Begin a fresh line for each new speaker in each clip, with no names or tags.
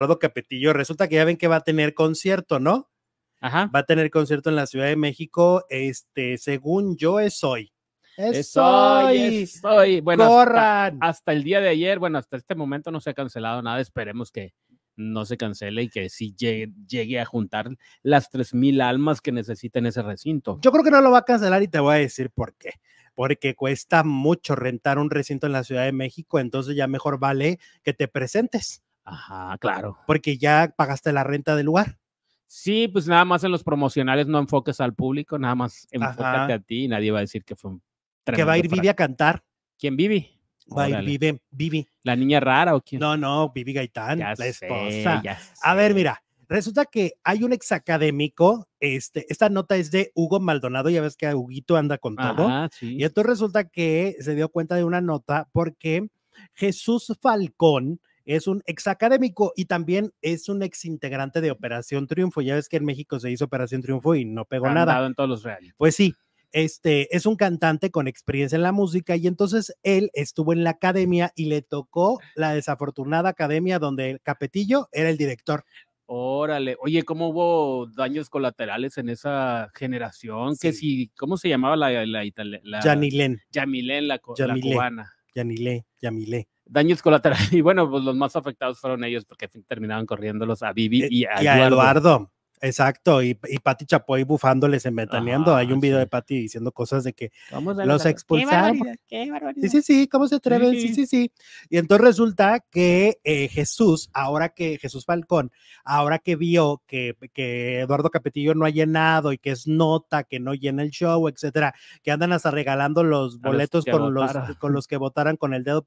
Rodo Capetillo, resulta que ya ven que va a tener concierto, ¿no? Ajá. Va a tener concierto en la Ciudad de
México,
este,
según yo es hoy. Es hoy, Bueno, Hasta, el día de ayer, bueno, hasta este momento no se ha cancelado nada, esperemos que no se cancele y que sí llegue, a juntar las tres 3.000 almas que necesitan ese recinto. Yo creo que no lo va a cancelar y te voy a decir por qué porque cuesta mucho rentar
un recinto en la Ciudad de México, entonces ya mejor vale que te presentes.
Ajá, claro.
Porque ya pagaste la renta del lugar.
Sí, pues nada más en los promocionales no enfoques al público, nada más enfócate a ti nadie va a decir que fue un Que va a ir Vivi a cantar. ¿Quién Vivi? Va a ir Vivi, ¿La niña rara o quién? No, no, Vivi Gaitán, la esposa.
a ver, mira, resulta que hay un exacadémico, este, esta nota es de Hugo Maldonado, ya ves que Huguito anda con todo. Y entonces resulta que se dio cuenta de una nota porque Jesús Falcón es un ex académico y también es un ex integrante de Operación Triunfo. Ya ves que en México se hizo Operación Triunfo y no pegó nada. en todos los reales. Pues sí, este es un cantante con experiencia en la música y entonces él estuvo en la academia y le tocó la desafortunada academia donde el Capetillo era el director.
Órale, oye, ¿cómo hubo daños colaterales en esa generación? Que si, ¿cómo se llamaba la, la, la, la la, la cubana. Janilé, daños colaterales. Y bueno, pues los más afectados fueron ellos porque terminaban corriéndolos a Vivi eh, y a, y Eduardo.
Exacto, y, y Pati Chapoy bufándoles, en ventaneando. Hay ah, un video de Pati diciendo cosas de que los expulsaron.
Sí, sí, sí, ¿cómo se atreven? Sí,
sí, sí. Y entonces resulta que eh, Jesús, ahora que Jesús Falcón, ahora que vio que, Eduardo Capetillo no ha llenado y que es nota, que no llena el show, etcétera, que andan hasta regalando los boletos con, los, con los que votaran con el dedo,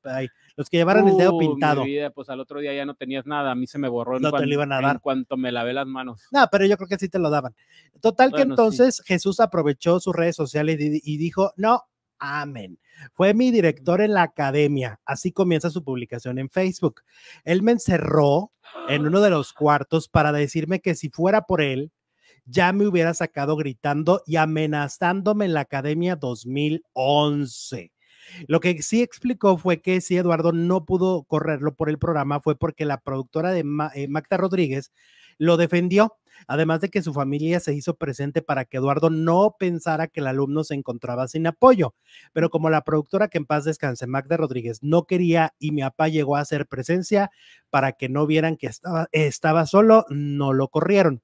los que llevaran el dedo pintado.
pues al otro día ya no tenías nada, a mí se me borró no te lo iban a dar. en cuanto me lavé las manos.
No, pero yo creo que sí te lo daban. Total que entonces Jesús aprovechó sus redes sociales y, dijo, no, amén. Fue mi director en la academia. Así comienza su publicación en Facebook. Él me encerró en uno de los cuartos para decirme que si fuera por él, ya me hubiera sacado gritando y amenazándome en la academia 2011. Lo que sí explicó fue que si Eduardo no pudo correrlo por el programa fue porque la productora de eh, Magda Rodríguez lo defendió además de que su familia se hizo presente para que Eduardo no pensara que el alumno se encontraba sin apoyo. Pero como la productora que en paz descanse, Magda Rodríguez, no quería y mi papá llegó a hacer presencia para que no vieran que estaba, estaba solo, no lo corrieron.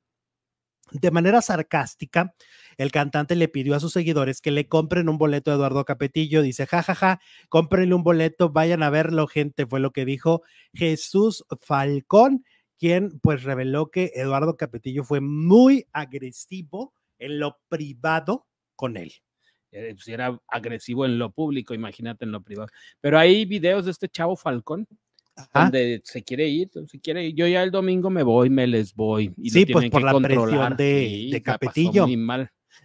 De manera sarcástica, el cantante le pidió a sus seguidores que le compren un boleto a Eduardo Capetillo. Dice, jajaja, ja, ja, cómprenle un boleto, vayan a verlo, gente. Fue lo que dijo Jesús Falcón, quien pues reveló que Eduardo Capetillo fue muy agresivo en lo
privado con él. Eh, si pues, era agresivo en lo público, imagínate en lo privado. Pero hay videos de este chavo Falcón donde se quiere ir, se quiere ir. Yo ya el domingo me voy, me les voy. sí, pues por la presión de, Capetillo.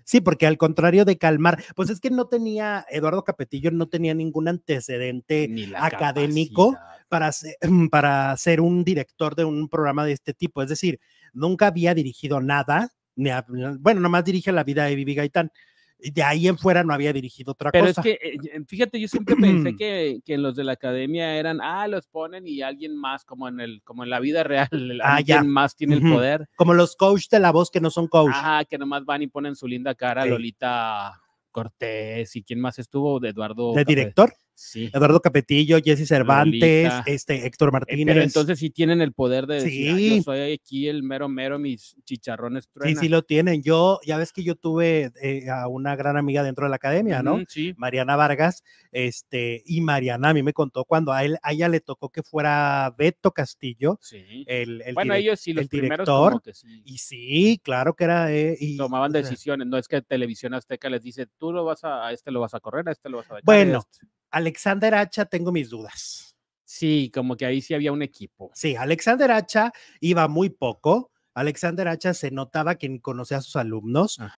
Sí, porque al contrario
de calmar, pues es que no tenía, Eduardo Capetillo no tenía ningún antecedente académico, para ser, mm, para ser un director de un programa de este tipo. Es decir, nunca había dirigido nada, bueno, nomás dirige La vida de Vivi Gaitán. De ahí en fuera no había dirigido otra cosa. Pero es que,
eh, fíjate, yo siempre pensé que, los de la academia eran, ah, los ponen y alguien más, como en el, como en la vida real, ah, alguien más tiene el poder.
Como los coach de la voz que no son coach. Ajá,
que nomás van y ponen su linda cara, Lolita Cortés y quién más estuvo, de Eduardo. ¿De director? Eduardo
Capetillo, Jesse Cervantes, este Héctor eh, Martínez. pero entonces
sí tienen el poder de decir, ah, sí. yo soy aquí el mero mero, mis chicharrones truenan. Sí, sí lo
tienen. Yo, ya ves que yo tuve eh, a una gran amiga dentro de la academia, ¿no?
sí. Mariana Vargas, este,
y Mariana a mí me contó cuando a, él, ella le tocó que fuera Beto Castillo,
el, el, bueno, ellos sí, los director. Y sí, claro que era. Eh, Tomaban decisiones, no es que Televisión Azteca les dice, tú lo vas a, a este lo vas a correr, a este lo vas a... Bueno,
Alexander Hacha, tengo mis dudas. Sí, como que ahí sí había un equipo. Sí, Alexander Hacha iba muy poco. Alexander Hacha se notaba que conocía a sus alumnos. Ah.